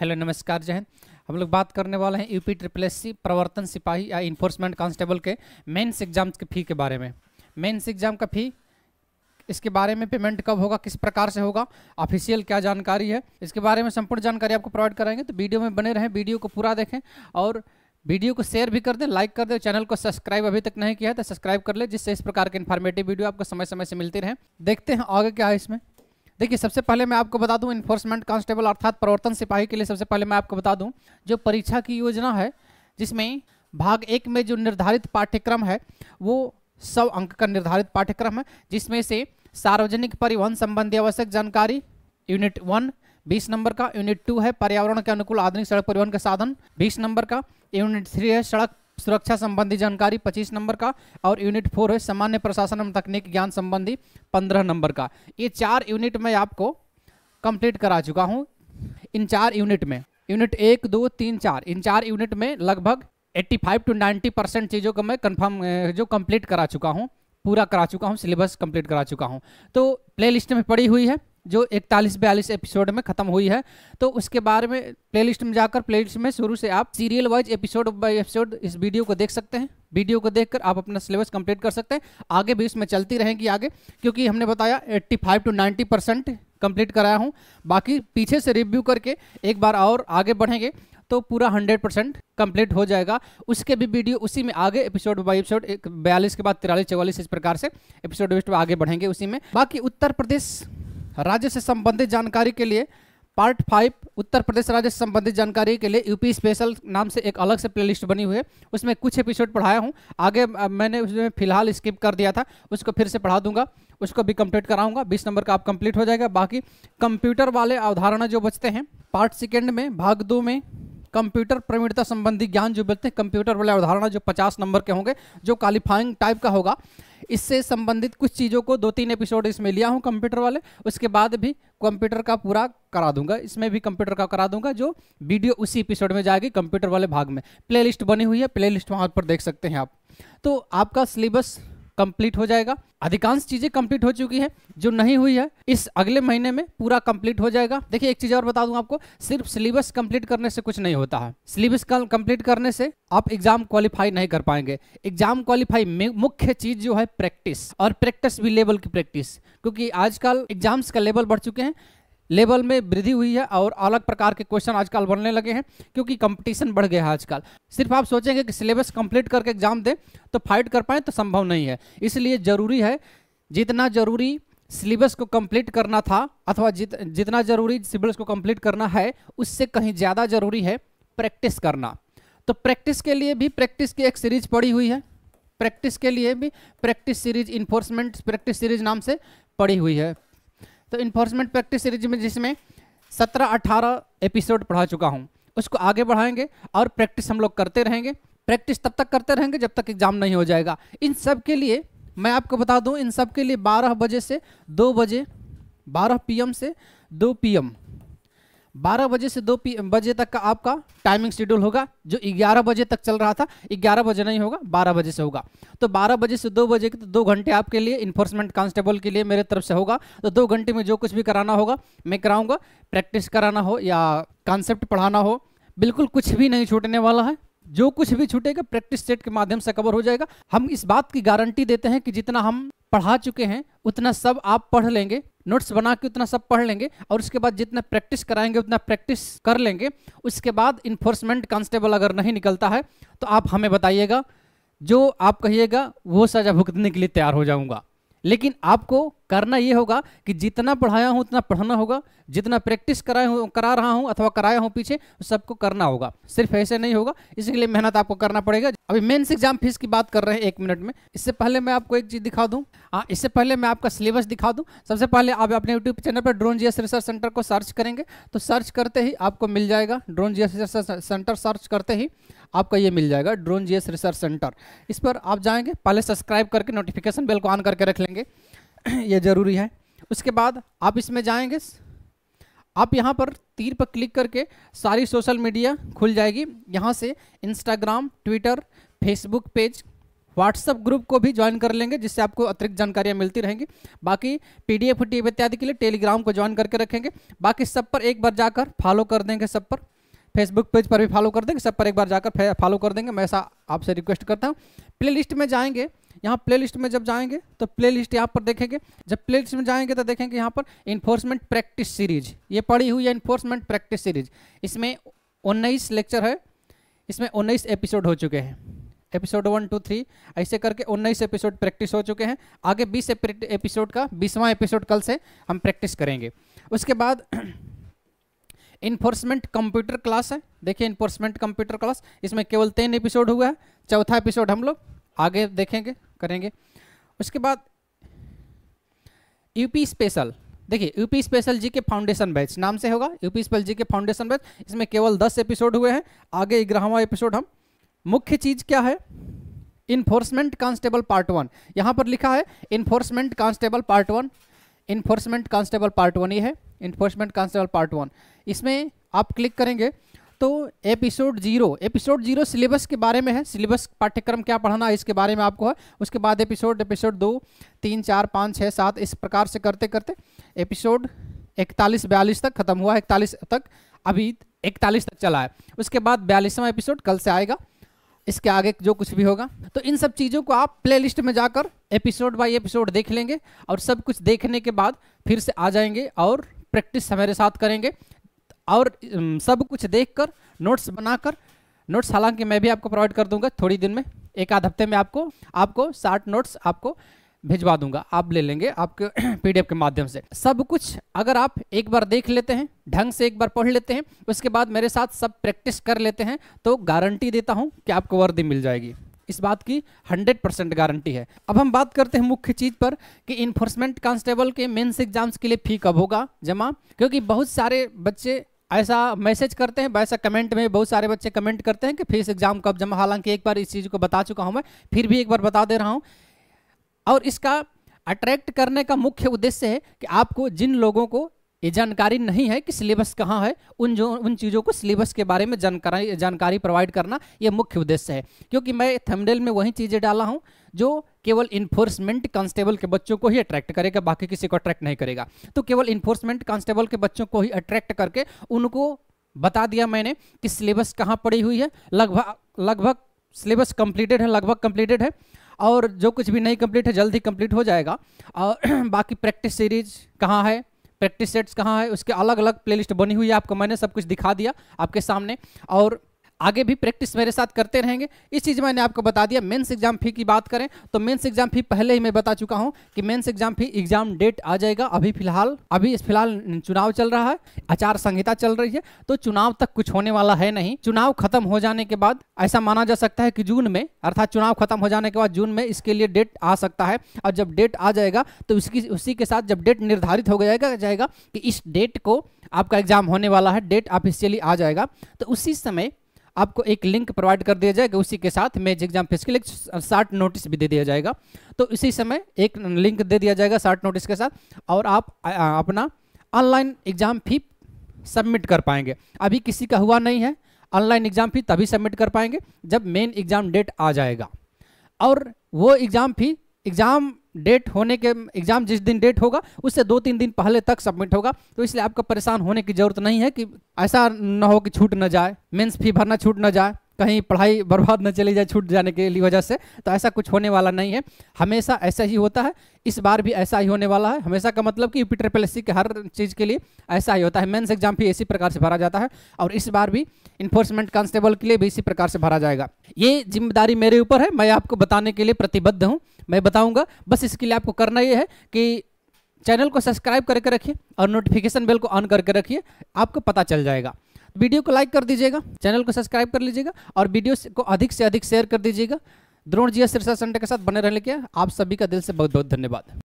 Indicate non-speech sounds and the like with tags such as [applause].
hello नमस्कार जय हिंद हम लोग बात करने वाले हैं यूपी ट्रिपल एस सी प्रवर्तन सिपाही या इन्फोर्समेंट कांस्टेबल के मेन्स एग्जाम के फ़ी के बारे में मेन्स एग्जाम का फ़ी इसके बारे में पेमेंट कब होगा किस प्रकार से होगा ऑफिशियल क्या जानकारी है इसके बारे में संपूर्ण जानकारी आपको प्रोवाइड कराएंगे तो वीडियो में बने रहें वीडियो को पूरा देखें और वीडियो को शेयर भी कर दें लाइक कर दें चैनल को सब्सक्राइब अभी तक नहीं किया है तो सब्सक्राइब कर ले जिससे इस प्रकार के इन्फॉर्मेटिव वीडियो आपको समय समय से मिलती रहे देखते हैं आगे क्या है इसमें देखिए सबसे पहले मैं आपको बता दूं इन्फोर्समेंट कांस्टेबल अर्थात प्रवर्तन सिपाही के लिए सबसे पहले मैं आपको बता दूं जो परीक्षा की योजना है जिसमें भाग एक में जो निर्धारित पाठ्यक्रम है वो सौ अंक का निर्धारित पाठ्यक्रम है जिसमें से सार्वजनिक परिवहन संबंधी आवश्यक जानकारी यूनिट वन बीस नंबर का यूनिट टू है पर्यावरण के अनुकूल आधुनिक सड़क परिवहन का साधन बीस नंबर का यूनिट थ्री है सड़क सुरक्षा संबंधी जानकारी 25 नंबर का और यूनिट फोर है सामान्य प्रशासन एवं तकनीक ज्ञान संबंधी 15 नंबर का ये चार यूनिट में आपको कंप्लीट करा चुका हूँ इन चार यूनिट में यूनिट एक दो तीन चार इन चार यूनिट में लगभग 85 टू 90 परसेंट चीज़ों को मैं कंफर्म जो कंप्लीट करा चुका हूँ पूरा करा चुका हूँ सिलेबस कंप्लीट करा चुका हूँ तो प्ले में पड़ी हुई है जो इकतालीस बयालीस एपिसोड में खत्म हुई है तो उसके बारे में प्लेलिस्ट में जाकर प्लेलिस्ट में शुरू से आप serial wise episode by episode इस वीडियो को देख सकते हैं वीडियो को देखकर आप अपना सिलेबस कंप्लीट कर सकते हैं आगे भी इसमें चलती रहेगी आगे क्योंकि हमने बताया 85 टू 90 परसेंट कंप्लीट कराया हूँ बाकी पीछे से रिव्यू करके एक बार और आगे बढ़ेंगे तो पूरा 100 परसेंट कंप्लीट हो जाएगा उसके भी वीडियो उसी में आगे एपिसोड बाई एपिसोड बयालीस के बाद तिरालीस चौवालीस इस प्रकार से एपिसोड आगे बढ़ेंगे उसी में बाकी उत्तर प्रदेश राज्य से संबंधित जानकारी के लिए पार्ट फाइव उत्तर प्रदेश राज्य से संबंधित जानकारी के लिए यूपी स्पेशल नाम से एक अलग से प्लेलिस्ट बनी हुई है उसमें कुछ एपिसोड पढ़ाया हूँ आगे मैंने उसमें फिलहाल स्किप कर दिया था उसको फिर से पढ़ा दूंगा उसको भी कंप्लीट कराऊंगा 20 नंबर का आप कंप्लीट हो जाएगा बाकी कंप्यूटर वाले अवधारणा जो बचते हैं पार्ट सेकेंड में भाग दो में कंप्यूटर प्रवीणता संबंधी ज्ञान जो बोलते हैं कंप्यूटर वाले अवधारणा जो पचास नंबर के होंगे जो क्वालिफाइंग टाइप का होगा इससे संबंधित कुछ चीज़ों को दो तीन एपिसोड इसमें लिया हूँ कंप्यूटर वाले उसके बाद भी कंप्यूटर का पूरा करा दूंगा इसमें भी कंप्यूटर का करा दूंगा जो वीडियो उसी एपिसोड में जाएगी कंप्यूटर वाले भाग में प्लेलिस्ट बनी हुई है प्लेलिस्ट वहाँ पर देख सकते हैं आप तो आपका सिलेबस कंप्लीट हो जाएगा अधिकांश चीजें कंप्लीट हो चुकी है जो नहीं हुई है इस अगले महीने में पूरा कंप्लीट हो जाएगा देखिए एक चीज और बता दूं आपको सिर्फ सिलेबस कंप्लीट करने से कुछ नहीं होता है सिलेबस कंप्लीट करने से आप एग्जाम क्वालिफाई नहीं कर पाएंगे एग्जाम क्वालिफाई में मुख्य चीज जो है प्रैक्टिस और प्रैक्टिस भी लेवल की प्रैक्टिस क्योंकि आजकल एग्जाम्स का लेवल बढ़ चुके हैं लेवल में वृद्धि हुई है और अलग प्रकार के क्वेश्चन आजकल बनने लगे हैं क्योंकि कंपटीशन बढ़ गया है आजकल सिर्फ आप सोचेंगे कि सिलेबस कंप्लीट करके एग्जाम दें तो फाइट कर पाएँ तो संभव नहीं है इसलिए ज़रूरी है जितना ज़रूरी सिलेबस को कंप्लीट करना था अथवा जित जितना ज़रूरी सिलेबस को कंप्लीट करना है उससे कहीं ज़्यादा ज़रूरी है प्रैक्टिस करना तो प्रैक्टिस के लिए भी प्रैक्टिस की एक सीरीज पड़ी हुई है प्रैक्टिस के लिए भी practice series enforcement practice series नाम से पड़ी हुई है तो इन्फोर्समेंट प्रैक्टिस सीरीज में जिसमें सत्रह अठारह एपिसोड पढ़ा चुका हूँ उसको आगे बढ़ाएंगे और प्रैक्टिस हम लोग करते रहेंगे प्रैक्टिस तब तक करते रहेंगे जब तक एग्जाम नहीं हो जाएगा इन सब के लिए मैं आपको बता दूं इन सब के लिए 12 बजे से 2 बजे 12 पीएम से 2 पीएम 12 बजे से 2 बजे तक का आपका टाइमिंग शेड्यूल होगा जो 11 बजे तक चल रहा था 11 बजे नहीं होगा 12 बजे से होगा तो 12 बजे से 2 बजे के तो दो घंटे आपके लिए इन्फोर्समेंट कांस्टेबल के लिए मेरे तरफ से होगा तो दो घंटे में जो कुछ भी कराना होगा मैं कराऊंगा प्रैक्टिस कराना हो या कॉन्सेप्ट पढ़ाना हो बिल्कुल कुछ भी नहीं छूटने वाला है जो कुछ भी छूटेगा प्रैक्टिस सेट के माध्यम से कवर हो जाएगा हम इस बात की गारंटी देते हैं कि जितना हम पढ़ा चुके हैं उतना सब आप पढ़ लेंगे नोट्स बना के उतना सब पढ़ लेंगे और उसके बाद जितना प्रैक्टिस कराएंगे उतना प्रैक्टिस कर लेंगे उसके बाद इन्फोर्समेंट कांस्टेबल अगर नहीं निकलता है तो आप हमें बताइएगा जो आप कहिएगा वो सज़ा भुगतने के लिए तैयार हो जाऊंगा लेकिन आपको करना ये होगा कि जितना पढ़ाया हूँ उतना पढ़ना होगा जितना प्रैक्टिस कराया हूँ करा रहा हूँ अथवा कराया हूँ पीछे सबको करना होगा सिर्फ ऐसे नहीं होगा इसके लिए मेहनत आपको करना पड़ेगा अभी मेन्स एग्जाम फीस की बात कर रहे हैं एक मिनट में इससे पहले मैं आपको एक चीज़ दिखा दूँ हाँ, इससे पहले मैं आपका सिलेबस दिखा दूँ सबसे पहले आप अपने यूट्यूब चैनल पर ड्रोन जी रिसर्च सेंटर को सर्च करेंगे तो सर्च करते ही आपको मिल जाएगा drone G research centre search करते ही आपका ये मिल जाएगा ड्रोन जीएस रिसर्च सेंटर इस पर आप जाएंगे पहले सब्सक्राइब करके नोटिफिकेशन बेल को ऑन करके रख लेंगे [clears throat] ये ज़रूरी है उसके बाद आप इसमें जाएंगे आप यहाँ पर तीर पर क्लिक करके सारी सोशल मीडिया खुल जाएगी यहाँ से Instagram Twitter Facebook page WhatsApp group को भी ज्वाइन कर लेंगे जिससे आपको अतिरिक्त जानकारियाँ मिलती रहेंगी बाकी पी डी इत्यादि के लिए टेलीग्राम को ज्वाइन करके रखेंगे बाकी सब पर एक बार जाकर फॉलो कर देंगे सब पर फेसबुक पेज पर भी फॉलो कर देंगे सब पर एक बार जाकर फॉलो कर देंगे मैं ऐसा आपसे रिक्वेस्ट करता हूँ प्ले में जाएंगे यहाँ प्लेलिस्ट में जब जाएंगे तो प्लेलिस्ट यहाँ पर देखेंगे जब प्लेलिस्ट में जाएंगे तो देखेंगे यहाँ पर इन्फोर्समेंट प्रैक्टिस सीरीज ये पड़ी हुई है इन्फोर्समेंट प्रैक्टिस सीरीज इसमें उन्नीस लेक्चर है इसमें उन्नीस एपिसोड हो चुके हैं एपिसोड वन टू थ्री ऐसे करके उन्नीस एपिसोड प्रैक्टिस हो चुके हैं आगे बीस एपिसोड का बीसवां एपिसोड कल से हम प्रैक्टिस करेंगे उसके बाद इन्फोर्समेंट कंप्यूटर क्लास है देखिए इन्फोर्समेंट कंप्यूटर क्लास इसमें केवल तीन एपिसोड हुआ है चौथा एपिसोड हम लोग आगे देखेंगे करेंगे उसके बाद यूपी स्पेशल देखिए UP special G K foundation batch नाम से होगा UP special G K foundation batch इसमें केवल दस एपिसोड हुए हैं आगे ग्रहवा एपिसोड हम मुख्य चीज़ क्या है इन्फोर्समेंट कांस्टेबल पार्ट वन यहाँ पर लिखा है enforcement constable part one enforcement constable part one ये है इन्फोर्समेंट कांस्टेबल पार्ट वन इसमें आप क्लिक करेंगे तो episode zero episode zero syllabus के बारे में है सिलेबस पाठ्यक्रम क्या पढ़ना है इसके बारे में आपको है उसके बाद एपिसोड एपिसोड दो तीन चार पाँच छः सात इस प्रकार से करते करते एपिसोड इकतालीस बयालीस तक खत्म हुआ है इकतालीस तक अभी इकतालीस तक चला है उसके बाद बयालीसवा एपिसोड कल से आएगा इसके आगे जो कुछ भी होगा तो इन सब चीज़ों को आप प्लेलिस्ट में जाकर एपिसोड बाई एपिसोड देख लेंगे और सब कुछ देखने के बाद फिर से आ जाएंगे और प्रैक्टिस हमारे साथ करेंगे और सब कुछ देखकर नोट्स बनाकर नोट्स हालांकि मैं भी आपको प्रोवाइड कर दूंगा थोड़ी दिन में एक आध हफ्ते में आपको आपको साठ नोट्स आपको भिजवा दूंगा आप ले लेंगे आपके पीडीएफ [clears throat] के माध्यम से सब कुछ अगर आप एक बार देख लेते हैं ढंग से एक बार पढ़ लेते हैं उसके बाद मेरे साथ सब प्रैक्टिस कर लेते हैं तो गारंटी देता हूँ कि आपको वर्दी मिल जाएगी इस बात की 100 परसेंट गारंटी है अब हम बात करते हैं मुख्य चीज़ पर कि इन्फोर्समेंट कांस्टेबल के मेन्स एग्जाम्स के लिए फ़ी कब होगा जमा क्योंकि बहुत सारे बच्चे ऐसा मैसेज करते हैं वैसा कमेंट में बहुत सारे बच्चे कमेंट करते हैं कि फीस एग्ज़ाम कब जमा हालांकि एक बार इस चीज़ को बता चुका हूँ मैं फिर भी एक बार बता दे रहा हूँ और इसका अट्रैक्ट करने का मुख्य उद्देश्य है कि आपको जिन लोगों को ये जानकारी नहीं है कि सिलेबस कहाँ है उन जो उन चीज़ों को सिलेबस के बारे में जानकारी जानकारी प्रोवाइड करना ये मुख्य उद्देश्य है क्योंकि मैं थंबनेल में वही चीज़ें डाला हूँ जो केवल इन्फोर्समेंट कांस्टेबल के बच्चों को ही अट्रैक्ट करेगा बाकी किसी को अट्रैक्ट नहीं करेगा तो केवल इन्फोर्समेंट कांस्टेबल के बच्चों को ही अट्रैक्ट करके उनको बता दिया मैंने कि सिलेबस कहाँ पड़ी हुई है लगभग लगभग सिलेबस कंप्लीटेड है लगभग कंप्लीटेड है और जो कुछ भी नहीं कंप्लीट है जल्द ही कंप्लीट हो जाएगा और [clears throat] बाकी प्रैक्टिस सीरीज कहाँ है प्रैक्टिस सेट्स कहाँ है उसके अलग अलग प्लेलिस्ट बनी हुई है आपको मैंने सब कुछ दिखा दिया आपके सामने और आगे भी प्रैक्टिस मेरे साथ करते रहेंगे इस चीज़ मैंने आपको बता दिया मेन्स एग्जाम फी की बात करें तो मेन्स एग्जाम फी पहले ही मैं बता चुका हूँ कि mains exam fee exam date आ जाएगा अभी फिलहाल अभी इस फिलहाल चुनाव चल रहा है आचार संहिता चल रही है तो चुनाव तक कुछ होने वाला है नहीं चुनाव खत्म हो जाने के बाद ऐसा माना जा सकता है कि जून में अर्थात चुनाव खत्म हो जाने के बाद जून में इसके लिए डेट आ सकता है और जब डेट आ जाएगा तो उसकी उसी के साथ जब डेट निर्धारित हो जाएगा जाएगा कि इस डेट को आपका एग्जाम होने वाला है डेट ऑफिशियली आ जाएगा तो उसी समय आपको एक लिंक प्रोवाइड कर दिया जाएगा उसी के साथ मैच एग्जाम फीस के लिए शार्ट नोटिस भी दे दिया जाएगा तो इसी समय एक लिंक दे दिया जाएगा शार्ट नोटिस के साथ और आप अपना ऑनलाइन एग्जाम फी सबमिट कर पाएंगे अभी किसी का हुआ नहीं है ऑनलाइन एग्जाम फी तभी सबमिट कर पाएंगे जब मेन एग्जाम डेट आ जाएगा और वो एग्जाम फी एग्जाम डेट होने के एग्ज़ाम जिस दिन डेट होगा उससे दो तीन दिन पहले तक सबमिट होगा तो इसलिए आपको परेशान होने की ज़रूरत नहीं है कि ऐसा ना हो कि छूट ना जाए मेंस फी भरना छूट ना जाए कहीं पढ़ाई बर्बाद न चली जाए छूट जाने के लिए वजह से तो ऐसा कुछ होने वाला नहीं है हमेशा ऐसा ही होता है इस बार भी ऐसा ही होने वाला है हमेशा का मतलब कि यूपी ट्रिपल एस के हर चीज़ के लिए ऐसा ही होता है मेन्स एग्जाम भी इसी प्रकार से भरा जाता है और इस बार भी इन्फोर्समेंट कांस्टेबल के लिए भी इसी प्रकार से भरा जाएगा ये जिम्मेदारी मेरे ऊपर है मैं आपको बताने के लिए प्रतिबद्ध हूँ मैं बताऊँगा बस इसके लिए आपको करना ये है कि चैनल को सब्सक्राइब करके रखिए और नोटिफिकेशन बेल को ऑन करके रखिए आपको पता चल जाएगा वीडियो को लाइक कर दीजिएगा चैनल को सब्सक्राइब कर लीजिएगा और वीडियो को अधिक से अधिक शेयर कर दीजिएगा द्रोण जी सिरसा संडे के साथ बने रहने के आप सभी का दिल से बहुत बहुत धन्यवाद